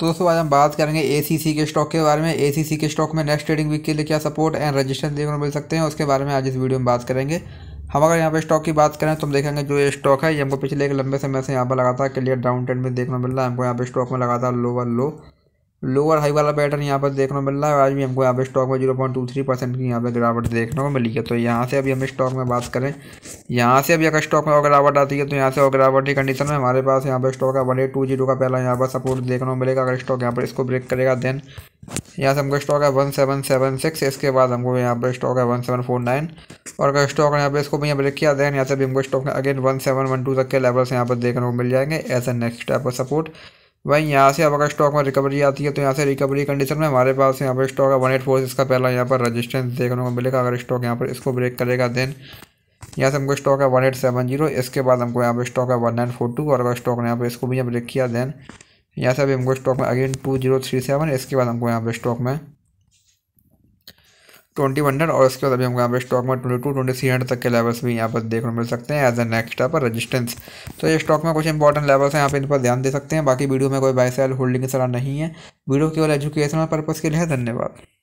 तो दोस्तों आज हम बात करेंगे ए के स्टॉक के बारे में ए के स्टॉक में नेक्स्ट ट्रेडिंग वीक के लिए क्या सपोर्ट एंड रजिस्ट्रेंस देखने को मिल सकते हैं उसके बारे में आज इस वीडियो में बात करेंगे हम अगर यहाँ पे स्टॉक की बात करें तो हम देखेंगे जो ये स्टॉक है ये हमको पिछले एक लंबे समय से यहाँ पर लगातार क्लियर डाउन ट्रेंड में देखने को मिल रहा है हमको यहाँ पे स्टॉक में लगातार लोअर लो लोअर हाई वाला पैटर्न यहाँ पर देखने को मिल रहा है आज भी हमको यहाँ पे स्टॉक में zero point two three percent की यहाँ पे गिरावट देखने को मिली है तो यहाँ से अभी हम स्टॉक में बात करें यहाँ से अभी अगर स्टॉक में और गिरावट आती है तो यहाँ से और गिरावट की कंडीशन में हमारे पास यहाँ पर स्टॉक है वन एट टू जीरो का पहला यहाँ पर सपोर्ट देखने को मिलेगा अगर स्टॉक यहाँ पर इसको ब्रेक करेगा देन यहाँ से हमको स्टॉक है वन सेवन सेवन सिक्स इसके बाद हमको यहाँ पर स्टॉक है वन सेवन फोर नाइन और अगर स्टॉक यहाँ पर इसको भी यहाँ ब्रेक किया देन यहाँ से भी हमको stock again one seven one two तक के लेवल्स यहाँ पर देखने को मिल जाएंगे as a next type of support वहीं यहाँ से अब अगर स्टॉक में रिकवरी आती है तो यहाँ से रिकवरी कंडीशन में हमारे पास यहाँ पर स्टॉक है वन एट फोर इसका पहला यहाँ पर रजिस्ट्रेंस देखने को मिलेगा अगर स्टॉक यहाँ पर इसको ब्रेक करेगा देन यहाँ से हमको स्टॉक है वन एट सेवन जीरो इसके बाद हमको यहाँ पर स्टॉक है वन नाइन फोर टू और अगर स्टॉक ने यहाँ पर इसको भी यहाँ ब्रेक किया देन यहाँ से अभी हमको स्टॉक में again two zero three seven इसके बाद हमको यहाँ पर स्टॉक में ट्वेंटी हंड्रेड और उसके बाद अभी हमको यहाँ पर स्टॉक में twenty two twenty three hundred तक के लेवल्स भी यहाँ पर देखने मिल सकते हैं एज अ नेक्स्ट यहाँ पर रेजिस्टेंस तो ये स्टॉक में कुछ इंपॉर्टेंट लेवल्स हैं यहाँ पर इन पर ध्यान दे सकते हैं बाकी वीडियो में कोई बाय सेल होल्डिंग की सलाह नहीं है वीडियो केवल एजुकेशनल पर्पज़ के लिए धन्यवाद